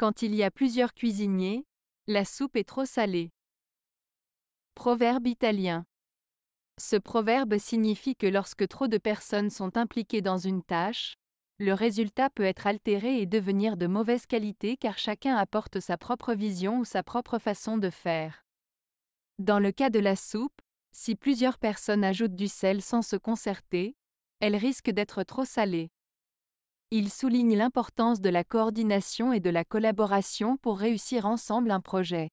Quand il y a plusieurs cuisiniers, la soupe est trop salée. Proverbe italien. Ce proverbe signifie que lorsque trop de personnes sont impliquées dans une tâche, le résultat peut être altéré et devenir de mauvaise qualité car chacun apporte sa propre vision ou sa propre façon de faire. Dans le cas de la soupe, si plusieurs personnes ajoutent du sel sans se concerter, elle risque d'être trop salée. Il souligne l'importance de la coordination et de la collaboration pour réussir ensemble un projet.